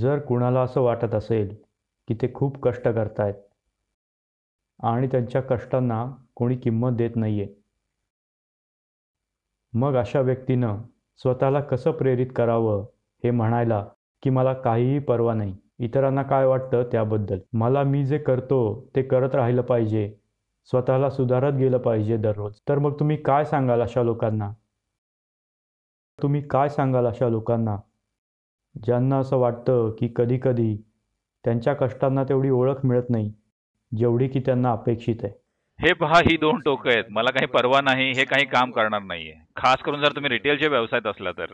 जर कुणाला असं वाटत असेल की ते खूप कष्ट करतायत आणि त्यांच्या कष्टांना कोणी किंमत देत नाही आहे मग अशा व्यक्तीनं स्वतःला कसं प्रेरित करावं हे म्हणायला की मला काहीही पर्वा नाही इतरांना काय वाटतं त्याबद्दल मला मी जे करतो ते करत राहिलं पाहिजे स्वतःला सुधारत गेलं पाहिजे दररोज तर मग तुम्ही काय सांगाल अशा लोकांना तुम्ही काय सांगाल अशा लोकांना ज्यांना असं वाटतं की कधीकधी त्यांच्या कष्टांना तेवढी ओळख मिळत नाही जेवढी की त्यांना अपेक्षित आहे हे पहा ही दोन टोकं आहेत मला काही परवा नाही हे काही काम करणार नाहीये खास करून जर तुम्ही रिटेलच्या व्यवसायात असला तर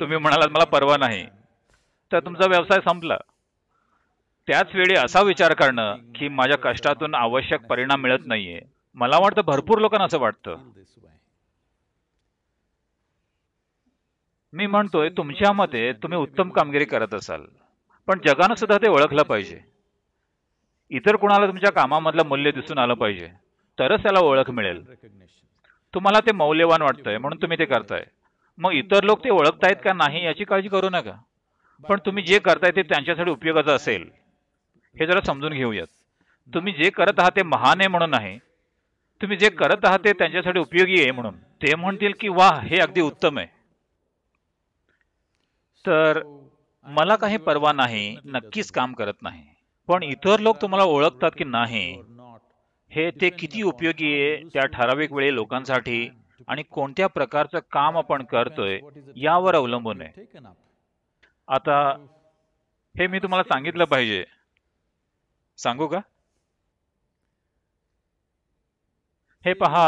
तुम्ही म्हणालात मला परवा नाही तर तुमचा व्यवसाय संपला त्याच वेळी असा विचार करणं की माझ्या कष्टातून आवश्यक परिणाम मिळत नाहीये मला वाटतं भरपूर लोकांना असं वाटतं मी म्हणतोय तुमच्या मते तुम्ही उत्तम कामगिरी करत असाल पण जगानं सुद्धा ते ओळखलं पाहिजे इतर कुणाला तुमच्या कामामधलं मूल्य दिसून आलं पाहिजे तरच त्याला ओळख मिळेल तुम्हाला ते मौल्यवान वाटतंय म्हणून तुम्ही ते करताय मग इतर लोक ते ओळखतायत का नाही याची काळजी करू नका पण तुम्ही जे करताय ते त्यांच्यासाठी उपयोगाचं असेल हे जरा समजून घेऊयात तुम्ही जे करत आहात ते महान आहे म्हणून आहे तुम्ही जे करत आहात ते त्यांच्यासाठी उपयोगी आहे म्हणून ते म्हणतील की वा हे अगदी उत्तम आहे तर हो. मला काही परवा नाही नक्कीच काम करत नाही पण इतर लोक तुम्हाला ओळखतात की नाही हे ते किती उपयोगी आहे त्या ठराविक वेळी लोकांसाठी आणि कोणत्या प्रकारचं काम आपण करतोय यावर अवलंबून आहे आता हे मी तुम्हाला सांगितलं पाहिजे सांगू का हे पहा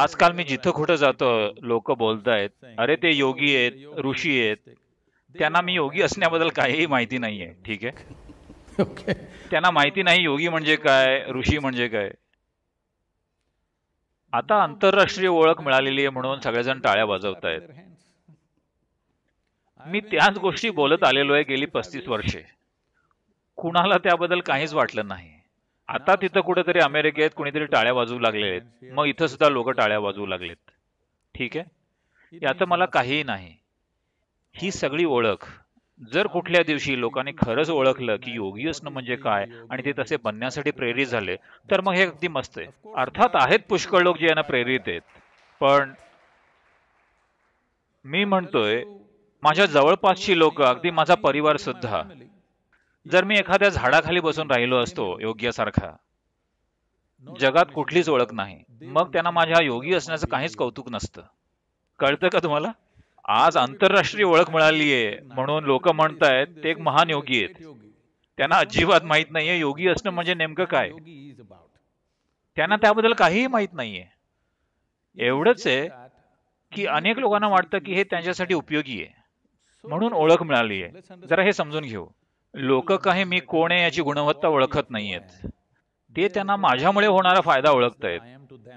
आजकाल मी जिथं कुठं जातो लोक बोलतायत अरे ते योगी आहेत ऋषी आहेत त्यांना मी योगी असण्याबद्दल काहीही माहिती नाहीये ठीक आहे त्यांना माहिती नाही योगी म्हणजे काय ऋषी म्हणजे काय आता आंतरराष्ट्रीय ओळख मिळालेली आहे म्हणून सगळेजण टाळ्या आहेत मी त्याच गोष्टी बोलत आलेलो आहे गेली पस्तीस वर्षे कुणाला त्याबद्दल काहीच वाटलं नाही आता तिथं कुठेतरी अमेरिकेत कुणीतरी टाळ्या वाजवू लागलेत मग इथं सुद्धा लोक टाळ्या वाजवू लागलेत ठीक आहे याचं मला काहीही नाही ही सगळी ओळख जर कुठल्या दिवशी लोकांनी खरंच ओळखलं की योगी असणं म्हणजे काय आणि ते तसे बनण्यासाठी प्रेरित झाले तर मग हे अगदी मस्त आहे अर्थात आहेत पुष्कळ लोक जे यांना प्रेरित आहेत पण मी म्हणतोय माझ्या जवळपासची लोक अगदी माझा परिवार सुद्धा जर मी एखाद्या झाडाखाली बसून राहिलो असतो योग्यासारखा जगात कुठलीच ओळख नाही मग त्यांना माझ्या योगी असण्याचं काहीच कौतुक नसतं कळतं का तुम्हाला आज आंतरराष्ट्रीय ओळख मिळालीये म्हणून लोक म्हणतायत ते एक महान योगी आहेत त्यांना अजिबात माहित नाहीये योगी असणं म्हणजे नेमकं काय त्यांना त्याबद्दल काहीही माहित नाहीये एवढंच आहे की अनेक लोकांना वाटतं की हे त्यांच्यासाठी उपयोगी आहे म्हणून ओळख मिळाली आहे जरा हे समजून घेऊ लोक काही मी कोण आहे याची गुणवत्ता ओळखत नाहीयेत ते त्यांना माझ्यामुळे होणारा फायदा आहेत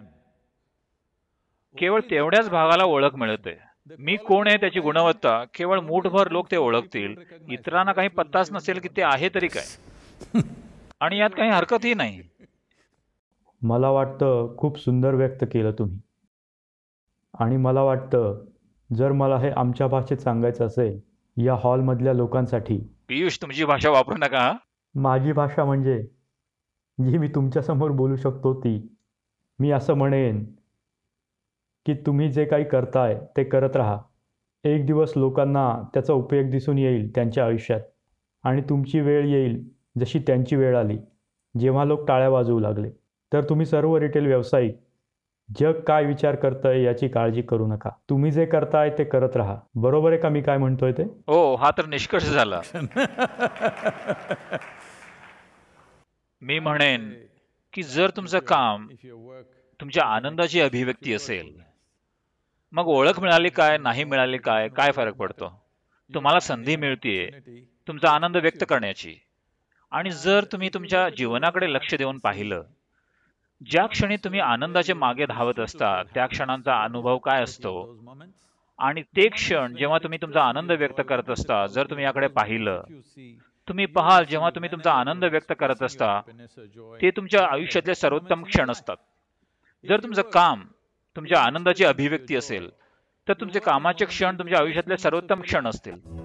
केवळ तेवढ्याच भागाला ओळख मिळते मी कोण आहे त्याची गुणवत्ता केवळ मूठभर लोक ते ओळखतील इतरांना काही पत्ताच नसेल की ते आहे तरी काय आणि यात काही हरकतही नाही मला वाटतं खूप सुंदर व्यक्त केलं तुम्ही आणि मला वाटतं जर मला हे आमच्या भाषेत सांगायचं असेल या हॉलमधल्या लोकांसाठी पियुष तुमची भाषा वापरू नका माझी भाषा म्हणजे जी मी तुमच्यासमोर बोलू शकतो ती मी असं म्हणेन की तुम्ही जे काही करताय ते करत राहा एक दिवस लोकांना त्याचा उपयोग दिसून येईल त्यांच्या आयुष्यात आणि तुमची वेळ येईल जशी त्यांची वेळ आली जेव्हा लोक टाळ्या वाजवू लागले तर तुम्ही सर्व रिटेल व्यावसायिक जग काय विचार करतंय याची काळजी करू नका तुम्ही जे करताय ते करत राहा बरोबर आहे का मी काय म्हणतोय ते हो हा तर निष्कर्ष झाला मी म्हणेन की जर तुमचं काम तुमच्या आनंदाची अभिव्यक्ती असेल मग ओळख मिळाली काय नाही मिळाली काय काय फरक पडतो तुम्हाला संधी मिळतीये तुमचा आनंद व्यक्त करण्याची आणि जर तुम्ही तुमच्या जीवनाकडे लक्ष देऊन पाहिलं ज्या क्षणी तुम्ही आनंदाचे मागे धावत असता त्या क्षणांचा अनुभव काय असतो आणि ते क्षण जेव्हा तुम्ही तुमचा आनंद व्यक्त करत असता जर तुम्ही याकडे पाहिलं तुम्ही पाहाल जेव्हा तुम्ही तुमचा आनंद व्यक्त करत असता ते तुमच्या आयुष्यातले सर्वोत्तम क्षण असतात जर तुमचं काम तुमच्या आनंदाची अभिव्यक्ती असेल तर तुमचे कामाचे क्षण तुमच्या आयुष्यातले सर्वोत्तम क्षण असतील